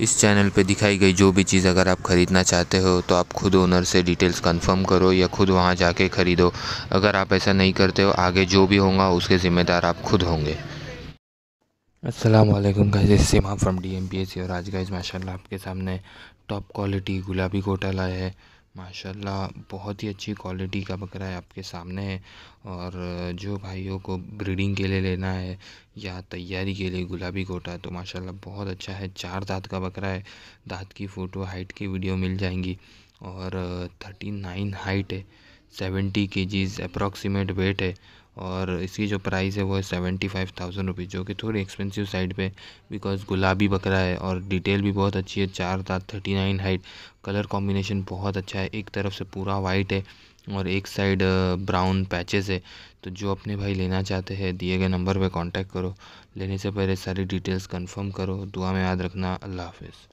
इस चैनल पे दिखाई गई जो भी चीज़ अगर आप ख़रीदना चाहते हो तो आप खुद ओनर से डिटेल्स कंफर्म करो या खुद वहाँ जाके ख़रीदो अगर आप ऐसा नहीं करते हो आगे जो भी होगा उसके ज़िम्मेदार आप खुद होंगे अस्सलाम वालेकुम guys is from D M P S C और आज गाइज माशाल्लाह आपके सामने टॉप क्वालिटी गुलाबी कोटा लाए है माशाल्लाह बहुत ही अच्छी क्वालिटी का बकरा है आपके सामने है और जो भाइयों को ब्रीडिंग के लिए लेना है या तैयारी के लिए गुलाबी कोटा तो माशाल्लाह बहुत अच्छा है चार दांत का बकरा है दांत की फ़ोटो हाइट की वीडियो मिल जाएंगी और थर्टी नाइन हाइट है सेवेंटी के जीज़ अप्रॉक्सीमेट वेट है और इसकी जो प्राइस है वो है सेवेंटी फाइव थाउजेंड रुपीज़ जो कि थोड़ी एक्सपेंसिव साइड पे बिकॉज गुलाबी बकरा है और डिटेल भी बहुत अच्छी है चार दाँत thirty nine height colour combination बहुत अच्छा है एक तरफ से पूरा वाइट है और एक साइड ब्राउन पैचेस है तो जो अपने भाई लेना चाहते हैं दिए गए नंबर पर कॉन्टैक्ट करो लेने से पहले सारी डिटेल्स कन्फर्म करो दुआ में याद रखना अल्लाह हाफिज़